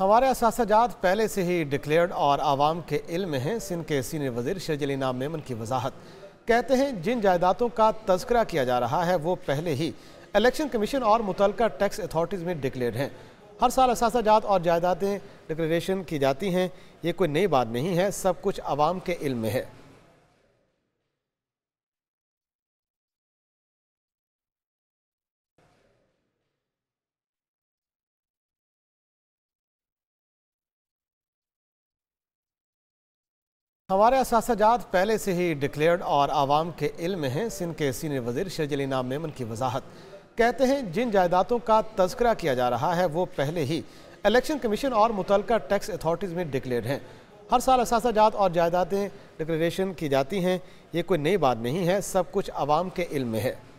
हमारे असाजात पहले से ही डिक्लेयर्ड और आवाम के इल्म हैं सिंध के सीनियर वजीर शर्जल नाम मेमन की वजाहत कहते हैं जिन जायदादों का तस्करा किया जा रहा है वो पहले ही इलेक्शन कमीशन और मुतल टैक्स अथॉरटीज़ में डिक्लेयर्ड हैं हर साल असाजात और जायदादें डिक्लेरेशन की जाती हैं ये कोई नई बात नहीं है सब कुछ आवाम के इल्म में है हमारे असाजात पहले से ही डिक्लेयर्ड और आवाम के इल्म हैं सिंध के सीनियर वजीर शर्जल मेमन की वजाहत कहते हैं जिन जायदादों का तस्करा किया जा रहा है वो पहले ही इलेक्शन कमीशन और मुतल टैक्स अथॉरटीज़ में डिक्लेयर्ड हैं हर साल असाजात और जायदादें डिक्लेरेशन की जाती हैं ये कोई नई बात नहीं है सब कुछ आवाम के इल्म में है